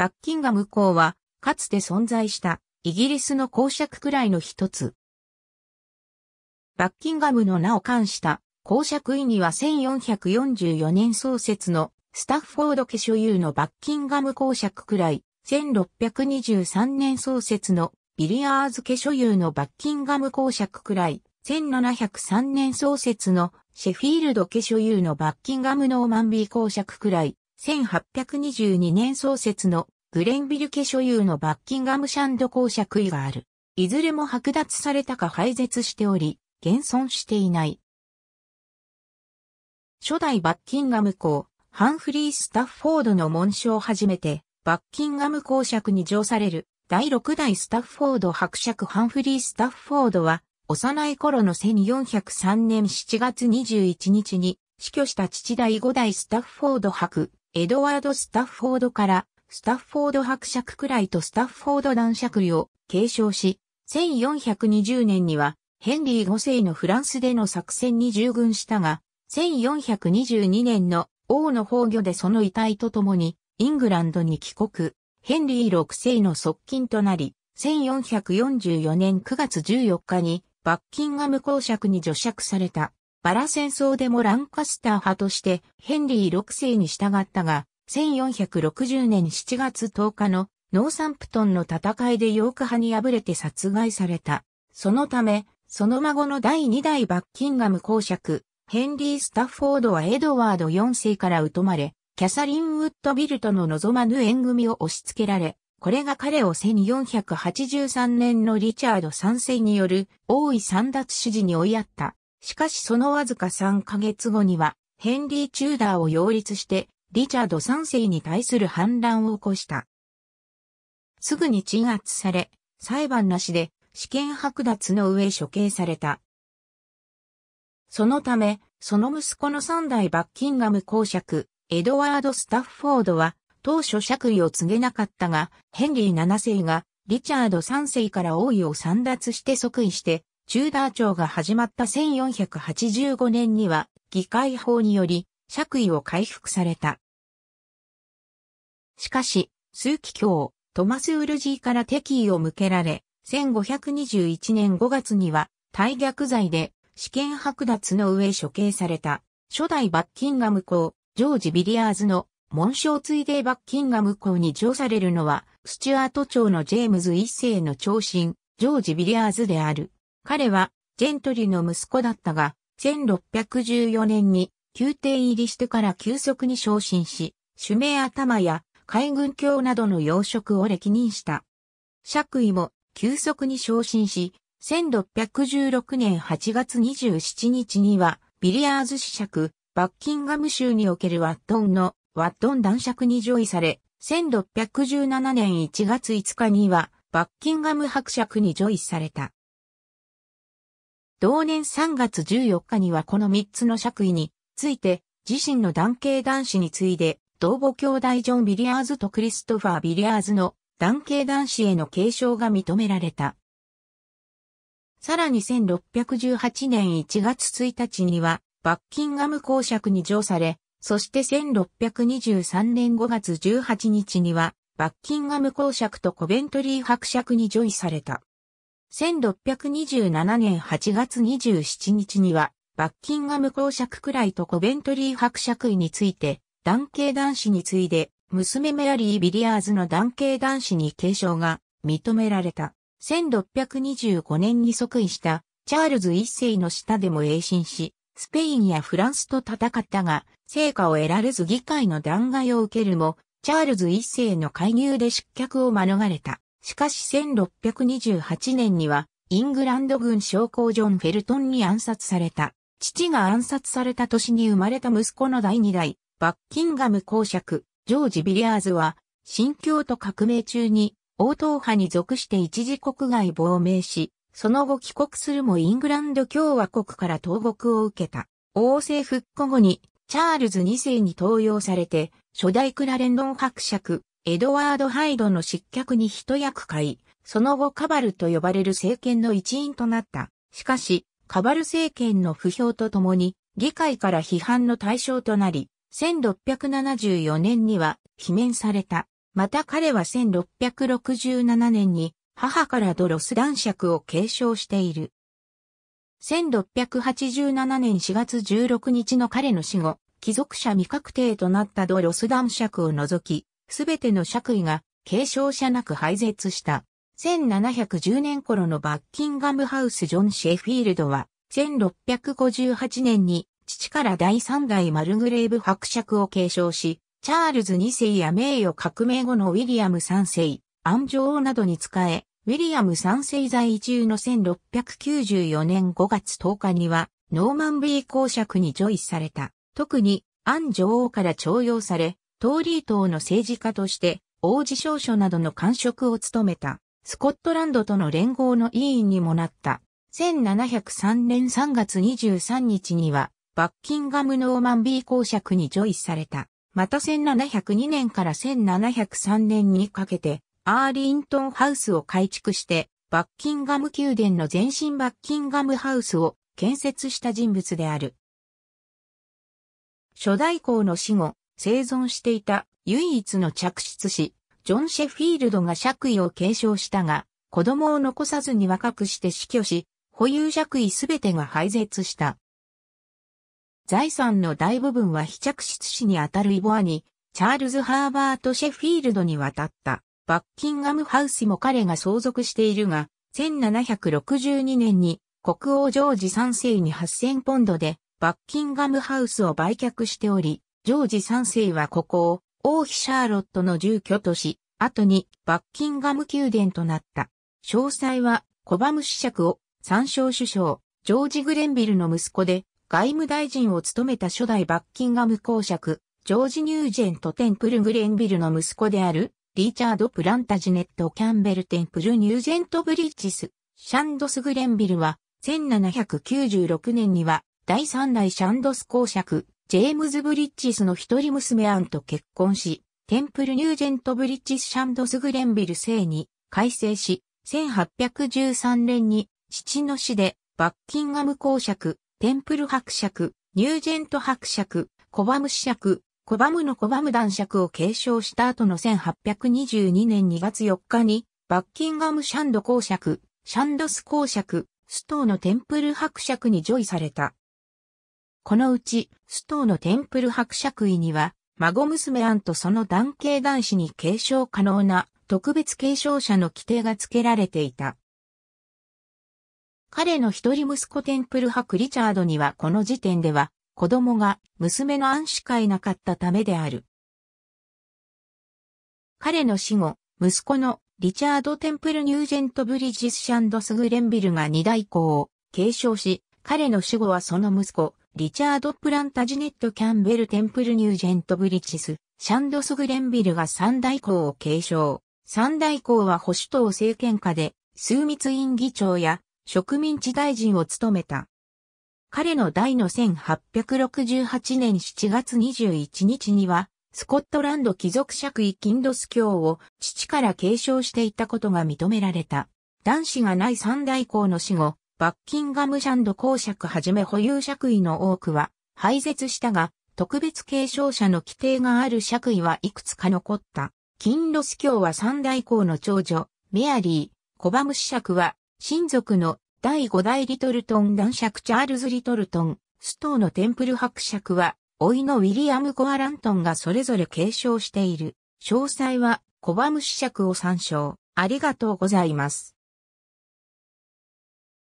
バッキンガム校は、かつて存在したイギリスの公爵くらいの一つ。バッキンガムの名を冠した公爵位には1444年創設のスタッフォード家所有のバッキンガム公爵くらい、1623年創設のビリアーズ家所有のバッキンガム公爵くらい、1703年創設のシェフィールド家所有のバッキンガムノーマンビー公爵くらい、1822年創設のグレンビル家所有のバッキンガムシャンド公爵位がある。いずれも剥奪されたか廃絶しており、現存していない。初代バッキンガム公、ハンフリー・スタッフォードの紋章をはじめて、バッキンガム公爵に上される、第6代スタッフォード伯爵ハンフリー・スタッフォードは、幼い頃の1403年7月21日に死去した父第5代スタッフォード伯、エドワード・スタッフォードからスタッフォード伯爵くらいとスタッフォード男爵位を継承し、1420年にはヘンリー5世のフランスでの作戦に従軍したが、1422年の王の崩御でその遺体と共にイングランドに帰国、ヘンリー6世の側近となり、1444年9月14日にバッキンガム公爵に除爵された。バラ戦争でもランカスター派としてヘンリー6世に従ったが、1460年7月10日のノーサンプトンの戦いでヨーク派に敗れて殺害された。そのため、その孫の第2代バッキンガム公爵、ヘンリー・スタッフォードはエドワード4世から疎まれ、キャサリン・ウッドビルトの望まぬ縁組を押し付けられ、これが彼を1483年のリチャード3世による王位三奪取時に追いやった。しかしそのわずか3ヶ月後には、ヘンリー・チューダーを擁立して、リチャード3世に対する反乱を起こした。すぐに鎮圧され、裁判なしで試験剥奪の上処刑された。そのため、その息子の3代バッキンガム公爵、エドワード・スタッフォードは、当初爵位を告げなかったが、ヘンリー7世が、リチャード3世から王位を散奪して即位して、チューダー朝が始まった1485年には議会法により爵位を回復された。しかし、枢機卿、トマス・ウルジーから敵意を向けられ、1521年5月には、大逆罪で、試験剥奪の上処刑された、初代バッキンガム公、ジョージ・ビリアーズの、紋章ついでバッキンガム公に上されるのは、スチュアート朝のジェームズ一世の長身、ジョージ・ビリアーズである。彼はジェントリの息子だったが、1614年に宮廷入りしてから急速に昇進し、主名頭や海軍卿などの要職を歴任した。爵位も急速に昇進し、1616年8月27日には、ビリヤーズ子爵、バッキンガム州におけるワットンのワットン男爵に上位され、1617年1月5日には、バッキンガム伯爵に上位された。同年3月14日にはこの3つの爵位について、自身の男系男子に次いで、同母兄弟ジョン・ビリアーズとクリストファー・ビリアーズの男系男子への継承が認められた。さらに1618年1月1日には、バッキンガム公爵に上され、そして1623年5月18日には、バッキンガム公爵とコベントリー伯爵に上位された。1627年8月27日には、バッキンガム公爵くらいとコベントリー伯爵位について、男系男子に次いで、娘メアリー・ビリアーズの男系男子に継承が認められた。1625年に即位したチャールズ一世の下でも栄進し、スペインやフランスと戦ったが、成果を得られず議会の弾劾を受けるも、チャールズ一世の介入で失脚を免れた。しかし1628年には、イングランド軍将校ジョン・フェルトンに暗殺された。父が暗殺された年に生まれた息子の第二代、バッキンガム公爵、ジョージ・ビリアーズは、新京都革命中に、王党派に属して一時国外亡命し、その後帰国するもイングランド共和国から投獄を受けた。王政復古後に、チャールズ2世に登用されて、初代クラレンドン伯爵、エドワード・ハイドの失脚に一役買い、その後カバルと呼ばれる政権の一員となった。しかし、カバル政権の不評とともに、議会から批判の対象となり、1674年には、罷免された。また彼は1667年に、母からドロス男爵を継承している。1687年4月16日の彼の死後、貴族者未確定となったドロス男爵を除き、すべての爵位が継承者なく廃絶した。1710年頃のバッキンガムハウスジョン・シェフィールドは、1658年に父から第3代マルグレーブ伯爵を継承し、チャールズ2世や名誉革命後のウィリアム3世、アン女王などに仕え、ウィリアム3世在中の1694年5月10日には、ノーマンビー公爵にジョイされた。特に、アン女王から徴用され、トーリー党の政治家として、王子少書などの官職を務めた、スコットランドとの連合の委員にもなった。1703年3月23日には、バッキンガム・ノーマンビー公爵にジョイされた。また1702年から1703年にかけて、アーリントンハウスを改築して、バッキンガム宮殿の前身バッキンガムハウスを建設した人物である。初代公の死後、生存していた唯一の着室師、ジョン・シェフィールドが爵位を継承したが、子供を残さずに若くして死去し、保有爵位すべてが廃絶した。財産の大部分は非着室師にあたるイボアに、チャールズ・ハーバート・シェフィールドに渡った。バッキンガムハウスも彼が相続しているが、1762年に国王ジョージ3世に8000ポンドでバッキンガムハウスを売却しており、ジョージ3世はここを王妃シャーロットの住居とし、後にバッキンガム宮殿となった。詳細はコバム子爵を参照首相、ジョージ・グレンビルの息子で外務大臣を務めた初代バッキンガム公爵、ジョージ・ニュージェント・テンプル・グレンビルの息子である、リチャード・プランタジネット・キャンベル・テンプル・ニュージェント・ブリッジス、シャンドス・グレンビルは、1796年には、第3代シャンドス公爵、ジェームズ・ブリッジスの一人娘アンと結婚し、テンプル・ニュージェント・ブリッジス・シャンドス・グレンビル姓に改正し、1813年に父の死でバッキンガム公爵、テンプル伯爵、ニュージェント伯爵、コバム子爵、コバムのコバム男爵を継承した後の1822年2月4日に、バッキンガム・シャンド公爵、シャンドス公爵、ストーのテンプル伯爵にョ位された。このうち、ストーのテンプル伯爵位には、孫娘アンとその男系男子に継承可能な特別継承者の規定が付けられていた。彼の一人息子テンプル伯リチャードにはこの時点では子供が娘のアンしかいなかったためである。彼の死後、息子のリチャード・テンプル・ニュージェント・ブリジス・シャンドス・グレンビルが二代行を継承し、彼の死後はその息子、リチャード・プランタジネット・キャンベル・テンプル・ニュージェント・ブリチス、シャンドス・グレンビルが三大公を継承。三大公は保守党政権下で、枢密院議長や植民地大臣を務めた。彼の代の1868年7月21日には、スコットランド貴族爵位キンドス教を父から継承していたことが認められた。男子がない三大公の死後、バッキンガムシャンド公爵はじめ保有爵位の多くは廃絶したが、特別継承者の規定がある爵位はいくつか残った。金ロス教は三代公の長女、メアリー、コバム子爵は、親族の第五代リトルトン男爵チャールズ・リトルトン、ストーのテンプル伯爵は、老いのウィリアム・コアラントンがそれぞれ継承している。詳細は、コバム子爵を参照。ありがとうございます。